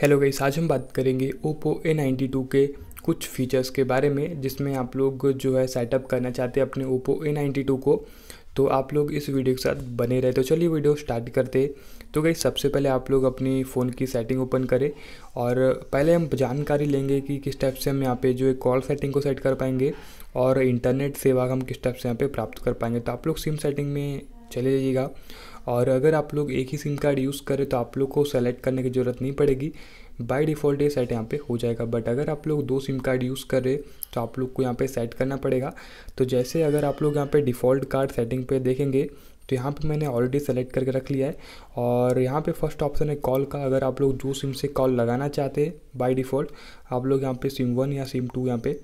hello गई आज हम बात करेंगे ओप्पो ए नाइन्टी टू के कुछ फीचर्स के बारे में जिसमें आप लोग जो है सेटअप करना चाहते हैं अपने ओप्पो ए नाइन्टी टू को तो आप लोग इस वीडियो के साथ बने रहे तो चलिए वीडियो स्टार्ट करते तो गई सबसे पहले आप लोग अपनी फ़ोन की सेटिंग ओपन करें और पहले हम जानकारी लेंगे कि किस टाइप से हम यहाँ पे जो है कॉल सेटिंग को सेट कर पाएंगे और इंटरनेट सेवा हम किस टाइप से यहाँ पे प्राप्त कर पाएंगे तो आप लोग सिम सेटिंग में चले जाइएगा और अगर आप लोग एक ही सिम कार्ड यूज़ करें तो आप लोग को सेलेक्ट करने की ज़रूरत नहीं पड़ेगी बाय डिफ़ॉल्ट ये सेट यहाँ पे हो जाएगा बट अगर आप लोग दो सिम कार्ड यूज़ कर रहे तो आप लोग को यहाँ पे सेट करना पड़ेगा तो जैसे अगर आप लोग यहाँ पे डिफ़ॉल्ट कार्ड सेटिंग पे देखेंगे तो यहाँ पे मैंने ऑलरेडी सेलेक्ट करके रख लिया है और यहाँ पे फर्स्ट ऑप्शन है कॉल का अगर आप लोग जो सिम से कॉल लगाना चाहते हैं बाई डिफ़ॉल्ट आप लोग यहाँ पर सिम वन या सिम टू यहाँ पर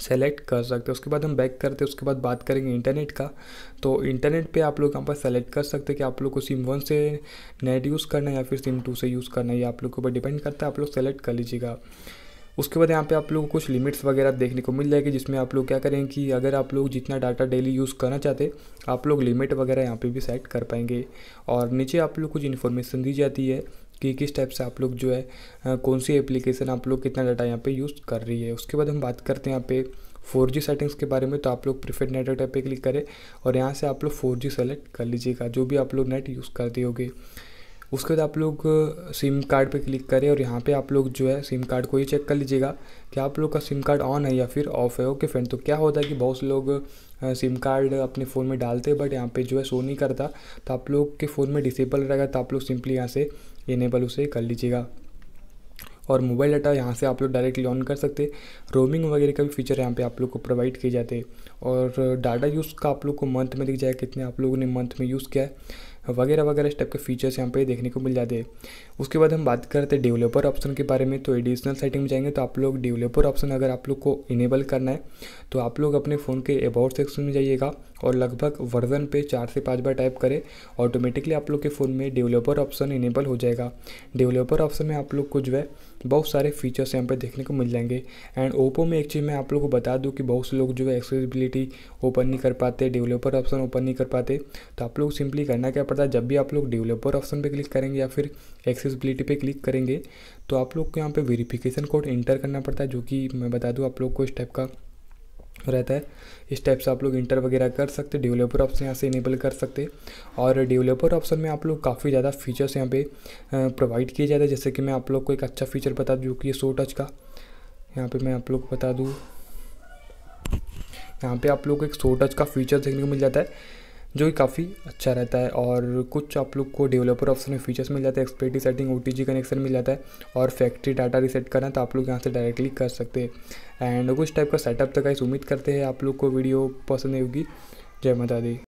सेलेक्ट कर सकते हैं उसके बाद हम बैक करते हैं उसके बाद बात करेंगे इंटरनेट का तो इंटरनेट पे आप लोग यहाँ पर सेलेक्ट कर सकते हैं कि आप लोग को सिम वन से नेट यूज़ करना है या फिर सिम टू से यूज़ करना है ये आप लोग के ऊपर डिपेंड करता है आप लोग सेलेक्ट कर लीजिएगा उसके बाद यहाँ पे आप लोग को कुछ लिमिट्स वगैरह देखने को मिल जाएगी जिसमें आप लोग क्या करें कि अगर आप लोग जितना डाटा डेली यूज़ करना चाहते आप लोग लिमिट वगैरह यहाँ पे भी सेट कर पाएंगे और नीचे आप लोग कुछ इन्फॉर्मेशन दी जाती है कि किस टाइप से आप लोग जो है कौन सी एप्लीकेशन आप लोग कितना डाटा यहाँ पे यूज़ कर रही है उसके बाद हम बात करते हैं यहाँ पे फोर जी सेटिंग्स के बारे में तो आप लोग प्रीफेड नेटवर्क टाइप पे क्लिक करें और यहाँ से आप लोग फोर जी सेलेक्ट कर लीजिएगा जो भी आप लोग नेट यूज़ करते होगे उसके बाद आप लोग सिम कार्ड पे क्लिक करें और यहाँ पे आप लोग जो है सिम कार्ड को ही चेक कर लीजिएगा कि आप लोग का सिम कार्ड ऑन है या फिर ऑफ है ओके फ्रेंड तो क्या होता है कि बहुत से लोग सिम कार्ड अपने फ़ोन में डालते हैं बट यहाँ पे जो है शो नहीं करता तो आप लोग के फ़ोन में डिसेबल रहेगा तो आप लोग सिंपली यहाँ से इनेबल उसे कर लीजिएगा और मोबाइल डाटा यहाँ से आप लोग डायरेक्टली ऑन कर सकते रोमिंग वगैरह का भी फीचर यहाँ पे आप लोग को प्रोवाइड किए जाते और डाटा यूज़ का आप लोग को मंथ में दिख जाएगा कितने आप लोगों ने मंथ में यूज़ किया है वगैरह वगैरह इस टाइप के फीचर्स यहाँ पे देखने को मिल जाते हैं उसके बाद हम बात करते हैं डेवलपर ऑप्शन के बारे में तो एडिशनल सेटिंग में जाएंगे तो आप लोग डेवलपर ऑप्शन अगर आप लोग को इनेबल करना है तो आप लोग अपने फ़ोन के अबाउट सेक्शन में जाइएगा और लगभग वर्जन पे चार से पाँच बार टाइप करें ऑटोमेटिकली आप लोग के फ़ोन में डेवलपर ऑप्शन इनेबल हो जाएगा डेवलपर ऑप्शन में आप लोग को जो है बहुत सारे फीचर्स यहाँ पर देखने को मिल जाएंगे एंड ओप्पो में एक चीज़ मैं आप लोग को बता दूँ कि बहुत से लोग जो है एक्सेसिबिलिटी ओपन नहीं कर पाते डेवलपर ऑप्शन ओपन नहीं कर पाते तो आप लोग सिंपली करना क्या पड़ता है जब भी आप लोग डेवलपर ऑप्शन पर क्लिक करेंगे या फिर एक्सेसिबिलिटी पर क्लिक करेंगे तो आप लोग को यहाँ पे वेरीफिकेशन कोड इंटर करना पड़ता है जो कि मैं बता दूँ आप लोग को इस टाइप का रहता है इस टाइप से आप लोग इंटर वगैरह कर सकते डेवलपर ऑप्शन यहाँ से इनेबल कर सकते और डेवलपर ऑप्शन में आप लोग काफ़ी ज़्यादा फीचर्स यहाँ पे प्रोवाइड किए जाते हैं जैसे कि मैं आप लोग को एक अच्छा फीचर बता दूँ जो कि सो टच का यहाँ पे मैं आप लोग को बता दूँ यहाँ पे आप लोग को एक सो टच का फीचर देखने को मिल जाता है जो कि काफ़ी अच्छा रहता है और कुछ आप लोग को डेवलपर ऑप्शन में फीचर्स मिल जाते हैं एक्सपेटी सेटिंग ओ कनेक्शन मिल जाता है और फैक्ट्री डाटा रिसेट करना तो आप लोग यहाँ से डायरेक्टली कर सकते हैं एंड कुछ टाइप का सेटअप तक इस उम्मीद करते हैं आप लोग को वीडियो पसंद होगी जय माता दी